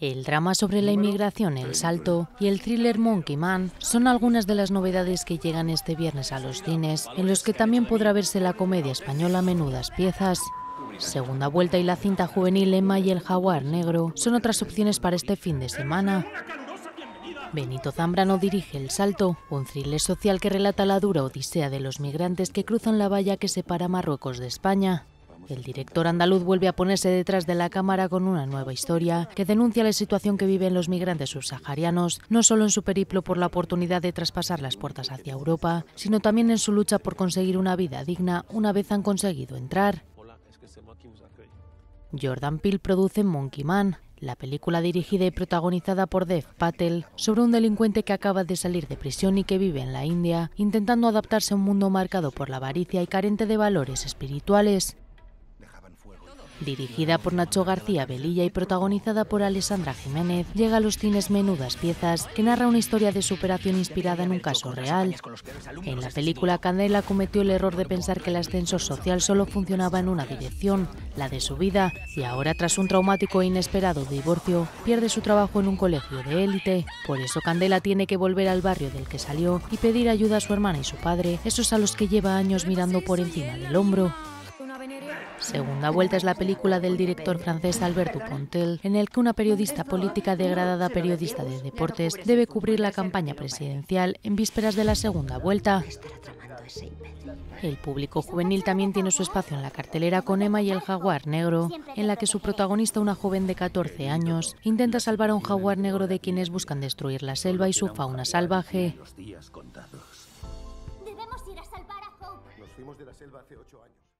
El drama sobre la inmigración El Salto y el thriller Monkey Man son algunas de las novedades que llegan este viernes a los cines, en los que también podrá verse la comedia española Menudas Piezas. Segunda vuelta y la cinta juvenil Emma y el jaguar negro son otras opciones para este fin de semana. Benito Zambrano dirige El Salto, un thriller social que relata la dura odisea de los migrantes que cruzan la valla que separa Marruecos de España. El director andaluz vuelve a ponerse detrás de la cámara con una nueva historia que denuncia la situación que viven los migrantes subsaharianos, no solo en su periplo por la oportunidad de traspasar las puertas hacia Europa, sino también en su lucha por conseguir una vida digna una vez han conseguido entrar. Jordan Peele produce Monkey Man, la película dirigida y protagonizada por Dev Patel sobre un delincuente que acaba de salir de prisión y que vive en la India, intentando adaptarse a un mundo marcado por la avaricia y carente de valores espirituales. Dirigida por Nacho García Velilla y protagonizada por Alessandra Jiménez, llega a los cines Menudas Piezas, que narra una historia de superación inspirada en un caso real. En la película, Candela cometió el error de pensar que el ascensor social solo funcionaba en una dirección, la de su vida, y ahora, tras un traumático e inesperado divorcio, pierde su trabajo en un colegio de élite. Por eso, Candela tiene que volver al barrio del que salió y pedir ayuda a su hermana y su padre, esos a los que lleva años mirando por encima del hombro. Segunda Vuelta es la película del director francés Albert Dupontel, en el que una periodista política degradada periodista de deportes debe cubrir la campaña presidencial en vísperas de la segunda vuelta. El público juvenil también tiene su espacio en la cartelera con Emma y el jaguar negro, en la que su protagonista, una joven de 14 años, intenta salvar a un jaguar negro de quienes buscan destruir la selva y su fauna salvaje. a Nos fuimos de la selva hace 8 años.